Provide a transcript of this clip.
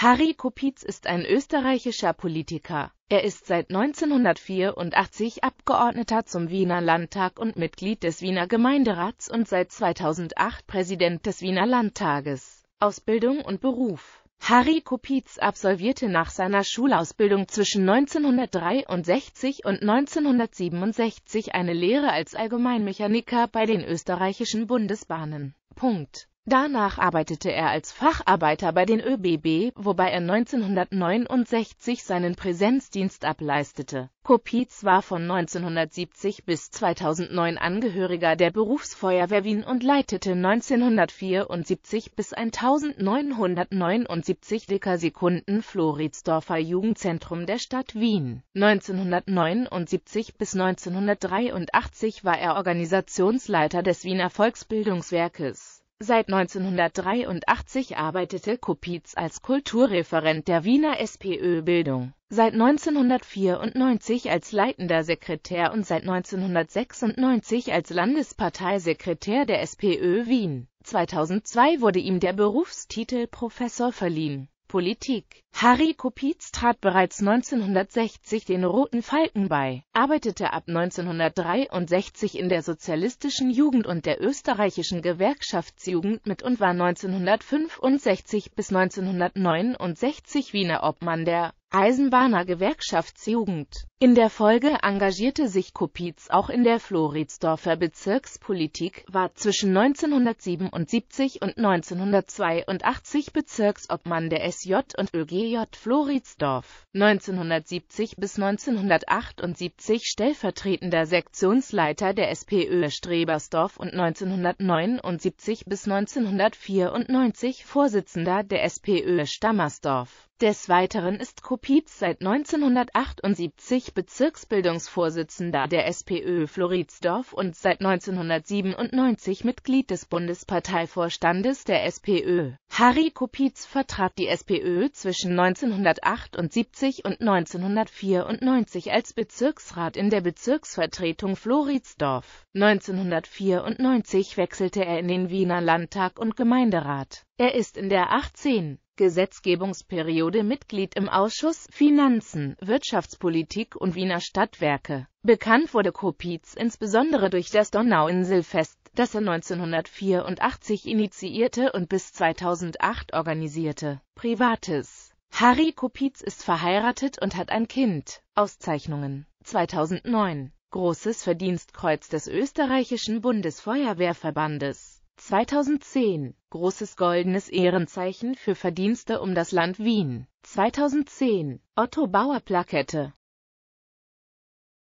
Harry Kopitz ist ein österreichischer Politiker. Er ist seit 1984 Abgeordneter zum Wiener Landtag und Mitglied des Wiener Gemeinderats und seit 2008 Präsident des Wiener Landtages. Ausbildung und Beruf Harry Kopitz absolvierte nach seiner Schulausbildung zwischen 1963 und 1967 eine Lehre als Allgemeinmechaniker bei den österreichischen Bundesbahnen. Punkt. Danach arbeitete er als Facharbeiter bei den ÖBB, wobei er 1969 seinen Präsenzdienst ableistete. Kopitz war von 1970 bis 2009 Angehöriger der Berufsfeuerwehr Wien und leitete 1974 bis 1979 Dicker Sekunden Floridsdorfer Jugendzentrum der Stadt Wien. 1979 bis 1983 war er Organisationsleiter des Wiener Volksbildungswerkes Seit 1983 arbeitete Kopitz als Kulturreferent der Wiener SPÖ-Bildung, seit 1994 als leitender Sekretär und seit 1996 als Landesparteisekretär der SPÖ Wien. 2002 wurde ihm der Berufstitel Professor verliehen Politik. Harry Kopitz trat bereits 1960 den Roten Falken bei, arbeitete ab 1963 in der sozialistischen Jugend und der österreichischen Gewerkschaftsjugend mit und war 1965 bis 1969 Wiener Obmann der Eisenbahner Gewerkschaftsjugend. In der Folge engagierte sich Kopitz auch in der Floridsdorfer Bezirkspolitik, war zwischen 1977 und 1982 Bezirksobmann der SJ und ÖGJ Floridsdorf, 1970 bis 1978 stellvertretender Sektionsleiter der SPÖ Strebersdorf und 1979 bis 1994 Vorsitzender der SPÖ Stammersdorf. Des Weiteren ist Kopitz seit 1978 Bezirksbildungsvorsitzender der SPÖ Floridsdorf und seit 1997 Mitglied des Bundesparteivorstandes der SPÖ. Harry Kopitz vertrat die SPÖ zwischen 1978 und 1994 als Bezirksrat in der Bezirksvertretung Floridsdorf. 1994 wechselte er in den Wiener Landtag und Gemeinderat. Er ist in der 18. Gesetzgebungsperiode Mitglied im Ausschuss Finanzen, Wirtschaftspolitik und Wiener Stadtwerke. Bekannt wurde Kopitz insbesondere durch das Donauinselfest, das er 1984 initiierte und bis 2008 organisierte. Privates Harry Kopitz ist verheiratet und hat ein Kind. Auszeichnungen 2009 Großes Verdienstkreuz des österreichischen Bundesfeuerwehrverbandes 2010 Großes goldenes Ehrenzeichen für Verdienste um das Land Wien. 2010 Otto Bauer Plakette